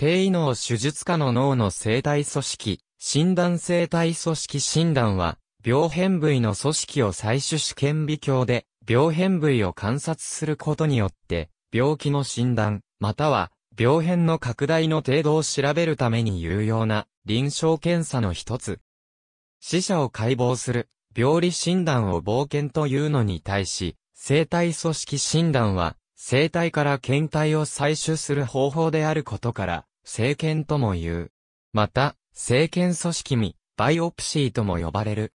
低位脳手術下の脳の生体組織、診断生体組織診断は、病変部位の組織を採取し顕微鏡で、病変部位を観察することによって、病気の診断、または、病変の拡大の程度を調べるために有用な臨床検査の一つ。死者を解剖する、病理診断を冒険というのに対し、生体組織診断は、生体から検体を採取する方法であることから、政権とも言う。また、政権組織にバイオプシーとも呼ばれる。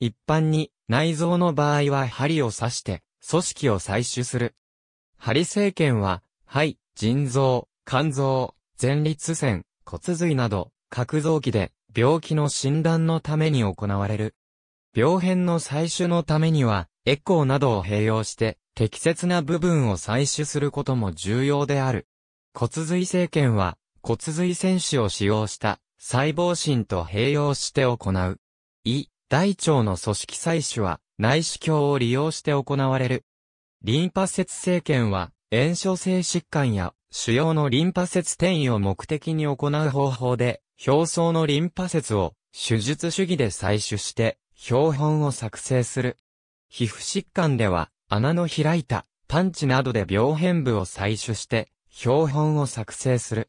一般に内臓の場合は針を刺して組織を採取する。針政権は肺、腎臓、肝臓、前立腺、骨髄など各臓器で病気の診断のために行われる。病変の採取のためにはエコーなどを併用して適切な部分を採取することも重要である。骨髄政検は骨髄選手を使用した細胞診と併用して行う。胃、大腸の組織採取は内視鏡を利用して行われる。リンパ節生検は炎症性疾患や主要のリンパ節転移を目的に行う方法で、表層のリンパ節を手術主義で採取して標本を作成する。皮膚疾患では穴の開いたパンチなどで病変部を採取して標本を作成する。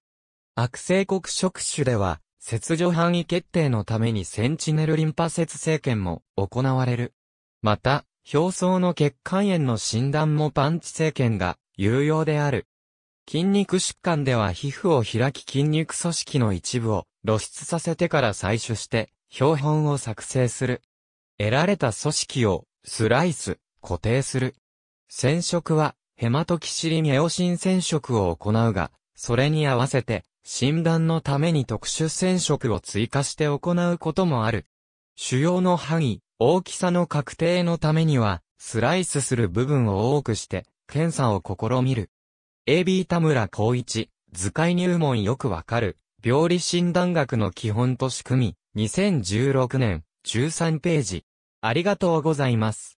悪性黒色種では、切除範囲決定のためにセンチネルリンパ節生検も行われる。また、表層の血管炎の診断もパンチ生検が有用である。筋肉疾患では皮膚を開き筋肉組織の一部を露出させてから採取して標本を作成する。得られた組織をスライス、固定する。染色はヘマトキシリミエオシン染色を行うが、それに合わせて診断のために特殊染色を追加して行うこともある。腫瘍の範囲、大きさの確定のためには、スライスする部分を多くして、検査を試みる。AB 田村光一、図解入門よくわかる、病理診断学の基本と仕組み、2016年、13ページ。ありがとうございます。